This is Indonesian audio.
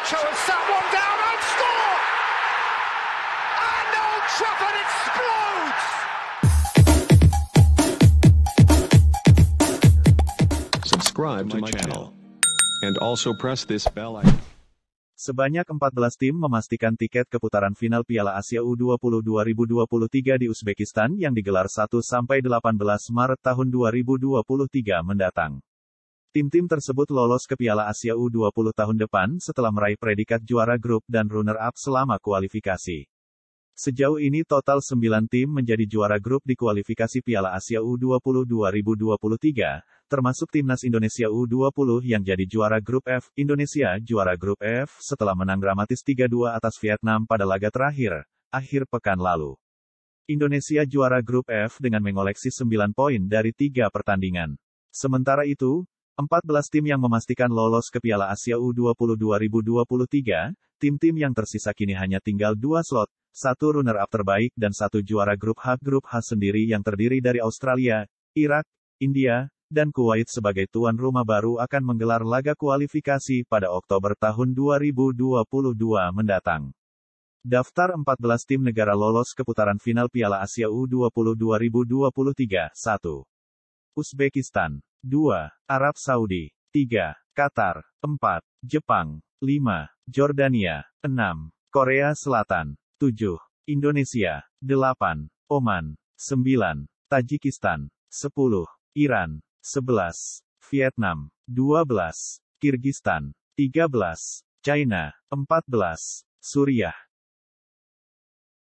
Garnacho has sat one down and score! And Old Trafford explodes! Subscribe to my channel. And also press this bell icon. Sebanyak 14 tim memastikan tiket ke putaran final Piala Asia U20 2023 di Uzbekistan yang digelar 1-18 Maret tahun 2023 mendatang. Tim-tim tersebut lolos ke Piala Asia U20 tahun depan setelah meraih predikat juara grup dan runner-up selama kualifikasi. Sejauh ini total 9 tim menjadi juara grup di kualifikasi Piala Asia U20 2023, termasuk timnas Indonesia U20 yang jadi juara grup F. Indonesia juara grup F setelah menang dramatis 3-2 atas Vietnam pada laga terakhir, akhir pekan lalu. Indonesia juara grup F dengan mengoleksi 9 poin dari 3 pertandingan. Sementara itu, 14 tim yang memastikan lolos ke Piala Asia U20 2023, tim-tim yang tersisa kini hanya tinggal dua slot, satu runner-up terbaik dan satu juara grup H. Grup H sendiri yang terdiri dari Australia, Irak, India, dan Kuwait sebagai tuan rumah baru akan menggelar laga kualifikasi pada Oktober tahun 2022 mendatang. Daftar 14 tim negara lolos ke putaran final Piala Asia U20 2023. 1. Uzbekistan 2. Arab Saudi. 3. Qatar. 4. Jepang. 5. Jordania. 6. Korea Selatan. 7. Indonesia. 8. Oman. 9. Tajikistan. 10. Iran. 11. Vietnam. 12. Kyrgyzstan. 13. China. 14. Suriah.